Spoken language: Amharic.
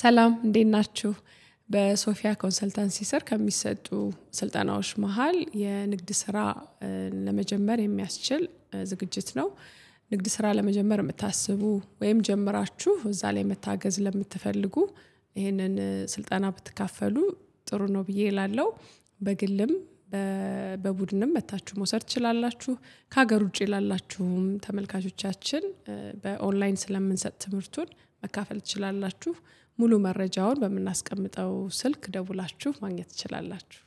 ሰላም እንዴት ናችሁ? በሶፊያ ኮንሰልታንሲ ስር ከሚሰጡ ስልጠናዎች መሀል የንግድ ስራ ለመጀመር የሚያስችል ዝግጅት ነው። ንግድ ስራ ለመጀመር የምታስቡ ወይም ጀምራችሁ እዛ ላይ መታገዝ ለምትፈልጉ ይህንን ስልጠና ብትካፈሉ ጥሩ ነው ብዬ ላለው በግልም በቡድንም መታችሁ መውሰድ ትችላላችሁ። ከሀገር ውጭ ላላችሁም ተመልካቾቻችን በኦንላይን ስለምንሰጥ ትምህርቱን መካፈል ትችላላችሁ። ሙሉ መረጃውን በምናስቀምጠው ስልክ ደውላችሁ ማግኘት ትችላላችሁ።